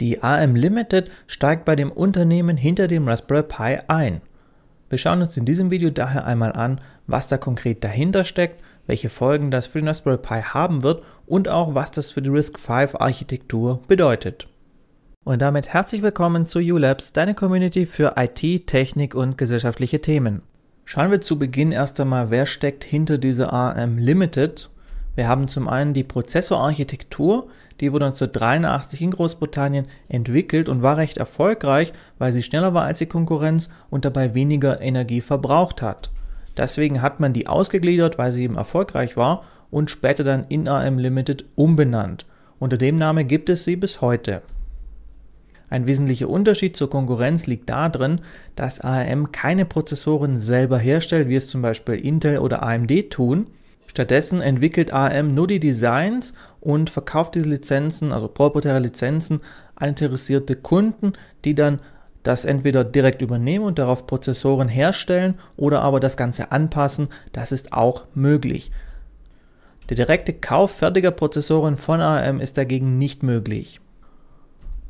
Die AM Limited steigt bei dem Unternehmen hinter dem Raspberry Pi ein. Wir schauen uns in diesem Video daher einmal an, was da konkret dahinter steckt, welche Folgen das für den Raspberry Pi haben wird und auch was das für die RISC-V-Architektur bedeutet. Und damit herzlich willkommen zu ULabs, deine Community für IT, Technik und gesellschaftliche Themen. Schauen wir zu Beginn erst einmal, wer steckt hinter dieser AM Limited. Wir haben zum einen die Prozessorarchitektur, die wurde 1983 in Großbritannien entwickelt und war recht erfolgreich, weil sie schneller war als die Konkurrenz und dabei weniger Energie verbraucht hat. Deswegen hat man die ausgegliedert, weil sie eben erfolgreich war und später dann in AM Limited umbenannt. Unter dem Namen gibt es sie bis heute. Ein wesentlicher Unterschied zur Konkurrenz liegt darin, dass ARM keine Prozessoren selber herstellt, wie es zum Beispiel Intel oder AMD tun. Stattdessen entwickelt ARM nur die Designs und verkauft diese Lizenzen, also proprietäre Lizenzen, an interessierte Kunden, die dann das entweder direkt übernehmen und darauf Prozessoren herstellen oder aber das Ganze anpassen. Das ist auch möglich. Der direkte Kauf fertiger Prozessoren von ARM ist dagegen nicht möglich.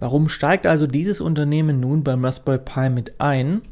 Warum steigt also dieses Unternehmen nun beim Raspberry Pi mit ein?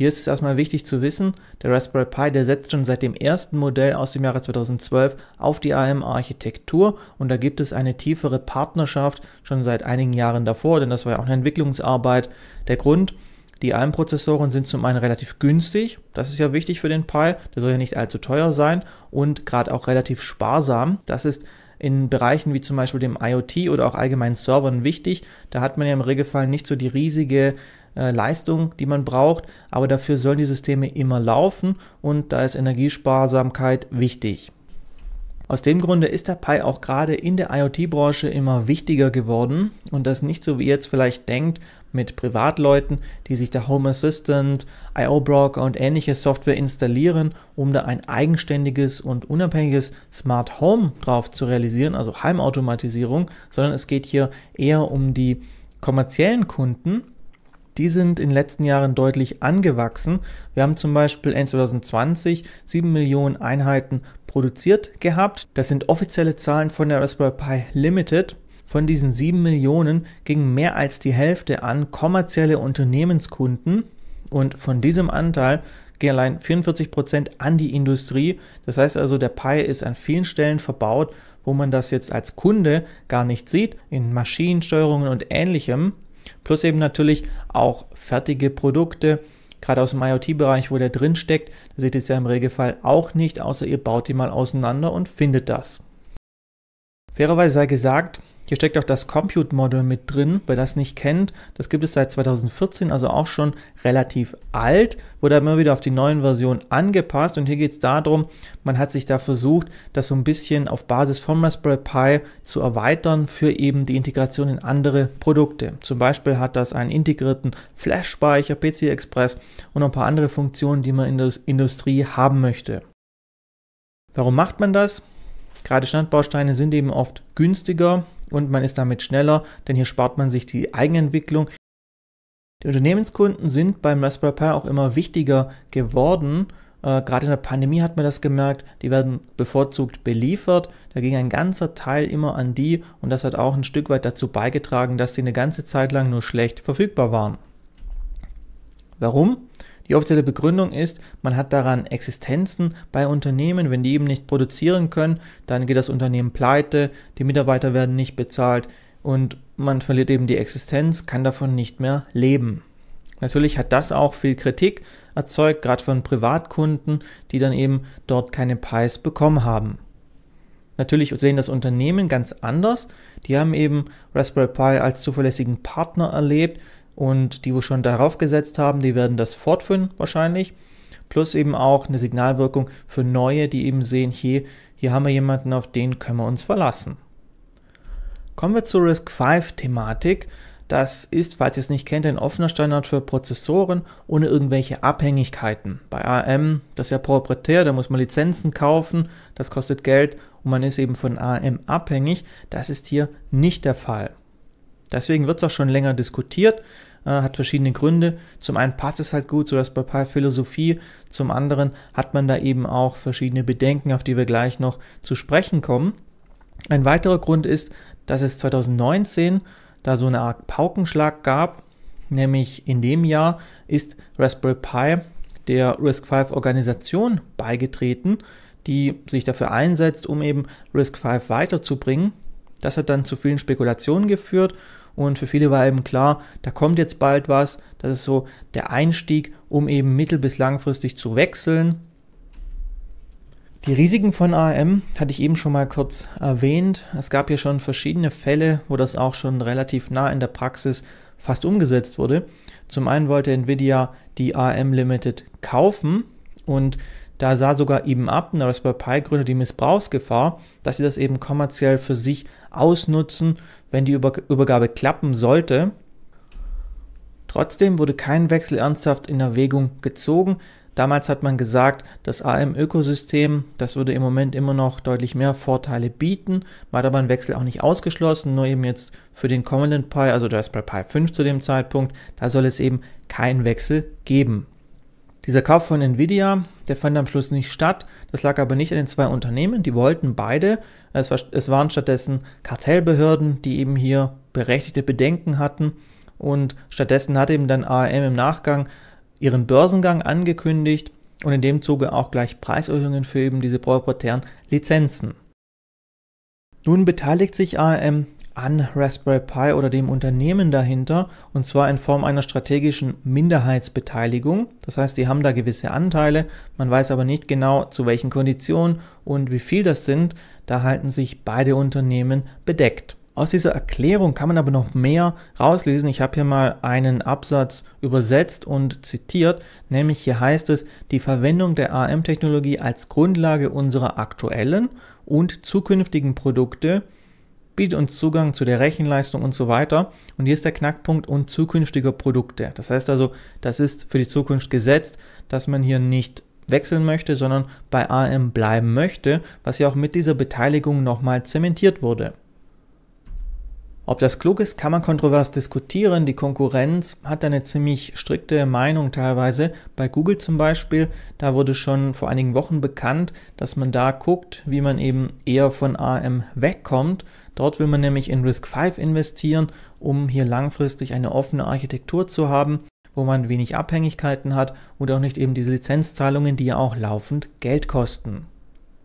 Hier ist es erstmal wichtig zu wissen, der Raspberry Pi, der setzt schon seit dem ersten Modell aus dem Jahre 2012 auf die am architektur und da gibt es eine tiefere Partnerschaft schon seit einigen Jahren davor, denn das war ja auch eine Entwicklungsarbeit. Der Grund, die ARM-Prozessoren sind zum einen relativ günstig, das ist ja wichtig für den Pi, der soll ja nicht allzu teuer sein und gerade auch relativ sparsam. Das ist in Bereichen wie zum Beispiel dem IoT oder auch allgemeinen Servern wichtig. Da hat man ja im Regelfall nicht so die riesige äh, Leistung, die man braucht, aber dafür sollen die Systeme immer laufen und da ist Energiesparsamkeit wichtig. Aus dem Grunde ist der Pi auch gerade in der IoT-Branche immer wichtiger geworden und das nicht so wie ihr jetzt vielleicht denkt mit Privatleuten, die sich der Home Assistant, IO Broker und ähnliche Software installieren, um da ein eigenständiges und unabhängiges Smart Home drauf zu realisieren, also Heimautomatisierung, sondern es geht hier eher um die kommerziellen Kunden, die sind in den letzten Jahren deutlich angewachsen. Wir haben zum Beispiel Ende 2020 7 Millionen Einheiten produziert gehabt. Das sind offizielle Zahlen von der Raspberry Pi Limited. Von diesen 7 Millionen ging mehr als die Hälfte an kommerzielle Unternehmenskunden und von diesem Anteil gehen allein 44% Prozent an die Industrie. Das heißt also, der Pi ist an vielen Stellen verbaut, wo man das jetzt als Kunde gar nicht sieht, in Maschinensteuerungen und ähnlichem. Plus eben natürlich auch fertige Produkte. Gerade aus dem IoT-Bereich, wo der drin steckt, seht ihr es ja im Regelfall auch nicht, außer ihr baut die mal auseinander und findet das. Fairerweise sei gesagt, hier steckt auch das Compute Model mit drin, wer das nicht kennt. Das gibt es seit 2014, also auch schon relativ alt, wurde immer wieder auf die neuen Versionen angepasst. Und hier geht es darum, man hat sich da versucht, das so ein bisschen auf Basis von Raspberry Pi zu erweitern für eben die Integration in andere Produkte. Zum Beispiel hat das einen integrierten Flash-Speicher, PC Express und ein paar andere Funktionen, die man in der Industrie haben möchte. Warum macht man das? Gerade Standbausteine sind eben oft günstiger und man ist damit schneller, denn hier spart man sich die Eigenentwicklung. Die Unternehmenskunden sind beim Raspberry Pi auch immer wichtiger geworden. Äh, Gerade in der Pandemie hat man das gemerkt, die werden bevorzugt beliefert. Da ging ein ganzer Teil immer an die und das hat auch ein Stück weit dazu beigetragen, dass sie eine ganze Zeit lang nur schlecht verfügbar waren. Warum? Die offizielle Begründung ist, man hat daran Existenzen bei Unternehmen. Wenn die eben nicht produzieren können, dann geht das Unternehmen pleite, die Mitarbeiter werden nicht bezahlt und man verliert eben die Existenz, kann davon nicht mehr leben. Natürlich hat das auch viel Kritik erzeugt, gerade von Privatkunden, die dann eben dort keine Pies bekommen haben. Natürlich sehen das Unternehmen ganz anders. Die haben eben Raspberry Pi als zuverlässigen Partner erlebt, und die, wo schon darauf gesetzt haben, die werden das fortführen wahrscheinlich. Plus eben auch eine Signalwirkung für neue, die eben sehen, hier, hier haben wir jemanden, auf den können wir uns verlassen. Kommen wir zur RISC-V-Thematik. Das ist, falls ihr es nicht kennt, ein offener Standard für Prozessoren ohne irgendwelche Abhängigkeiten. Bei ARM, das ist ja proprietär, da muss man Lizenzen kaufen, das kostet Geld und man ist eben von ARM abhängig. Das ist hier nicht der Fall. Deswegen wird es auch schon länger diskutiert, äh, hat verschiedene Gründe. Zum einen passt es halt gut so das Papier Philosophie, zum anderen hat man da eben auch verschiedene Bedenken, auf die wir gleich noch zu sprechen kommen. Ein weiterer Grund ist, dass es 2019 da so eine Art Paukenschlag gab, nämlich in dem Jahr ist Raspberry Pi der RISC-V-Organisation beigetreten, die sich dafür einsetzt, um eben RISC-V weiterzubringen. Das hat dann zu vielen Spekulationen geführt und für viele war eben klar, da kommt jetzt bald was. Das ist so der Einstieg, um eben mittel- bis langfristig zu wechseln. Die Risiken von AM hatte ich eben schon mal kurz erwähnt. Es gab hier schon verschiedene Fälle, wo das auch schon relativ nah in der Praxis fast umgesetzt wurde. Zum einen wollte Nvidia die AM Limited kaufen und da sah sogar eben ab, das Raspberry Pi Gründer die Missbrauchsgefahr, dass sie das eben kommerziell für sich ausnutzen, wenn die Übergabe klappen sollte. Trotzdem wurde kein Wechsel ernsthaft in Erwägung gezogen. Damals hat man gesagt, das AM-Ökosystem, das würde im Moment immer noch deutlich mehr Vorteile bieten. Man hat aber einen Wechsel auch nicht ausgeschlossen, nur eben jetzt für den kommenden Pi, also der Raspberry Pi 5 zu dem Zeitpunkt, da soll es eben keinen Wechsel geben. Dieser Kauf von Nvidia, der fand am Schluss nicht statt. Das lag aber nicht an den zwei Unternehmen, die wollten beide. Es, war, es waren stattdessen Kartellbehörden, die eben hier berechtigte Bedenken hatten. Und stattdessen hat eben dann ARM im Nachgang ihren Börsengang angekündigt und in dem Zuge auch gleich Preiserhöhungen für eben diese proprietären Lizenzen. Nun beteiligt sich ARM an Raspberry Pi oder dem Unternehmen dahinter, und zwar in Form einer strategischen Minderheitsbeteiligung. Das heißt, die haben da gewisse Anteile, man weiß aber nicht genau, zu welchen Konditionen und wie viel das sind. Da halten sich beide Unternehmen bedeckt. Aus dieser Erklärung kann man aber noch mehr rauslesen. Ich habe hier mal einen Absatz übersetzt und zitiert, nämlich hier heißt es, die Verwendung der AM-Technologie als Grundlage unserer aktuellen und zukünftigen Produkte bietet uns Zugang zu der Rechenleistung und so weiter. Und hier ist der Knackpunkt und zukünftige Produkte. Das heißt also, das ist für die Zukunft gesetzt, dass man hier nicht wechseln möchte, sondern bei AM bleiben möchte, was ja auch mit dieser Beteiligung nochmal zementiert wurde. Ob das klug ist, kann man kontrovers diskutieren. Die Konkurrenz hat eine ziemlich strikte Meinung teilweise. Bei Google zum Beispiel, da wurde schon vor einigen Wochen bekannt, dass man da guckt, wie man eben eher von AM wegkommt. Dort will man nämlich in RISC V investieren, um hier langfristig eine offene Architektur zu haben, wo man wenig Abhängigkeiten hat und auch nicht eben diese Lizenzzahlungen, die ja auch laufend Geld kosten.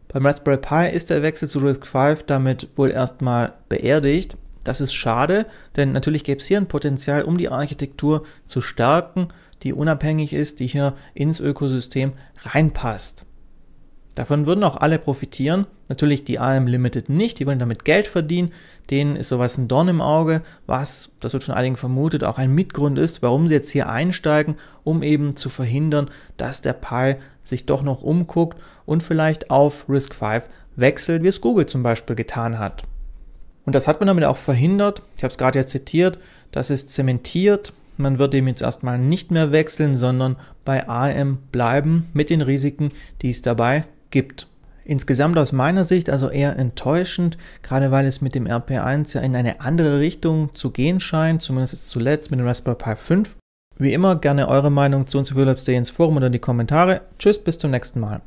Beim Raspberry Pi ist der Wechsel zu RISC V damit wohl erstmal beerdigt. Das ist schade, denn natürlich gäbe es hier ein Potenzial, um die Architektur zu stärken, die unabhängig ist, die hier ins Ökosystem reinpasst. Davon würden auch alle profitieren. Natürlich die AM Limited nicht, die wollen damit Geld verdienen. Denen ist sowas ein Dorn im Auge, was, das wird von einigen vermutet, auch ein Mitgrund ist, warum sie jetzt hier einsteigen, um eben zu verhindern, dass der Pi sich doch noch umguckt und vielleicht auf Risk 5 wechselt, wie es Google zum Beispiel getan hat. Und das hat man damit auch verhindert. Ich habe es gerade ja zitiert, das ist zementiert. Man wird dem jetzt erstmal nicht mehr wechseln, sondern bei AM bleiben mit den Risiken, die es dabei gibt. Insgesamt aus meiner Sicht also eher enttäuschend, gerade weil es mit dem RP1 ja in eine andere Richtung zu gehen scheint, zumindest zuletzt mit dem Raspberry Pi 5. Wie immer gerne eure Meinung zu uns über Labs Day ins Forum oder in die Kommentare. Tschüss, bis zum nächsten Mal.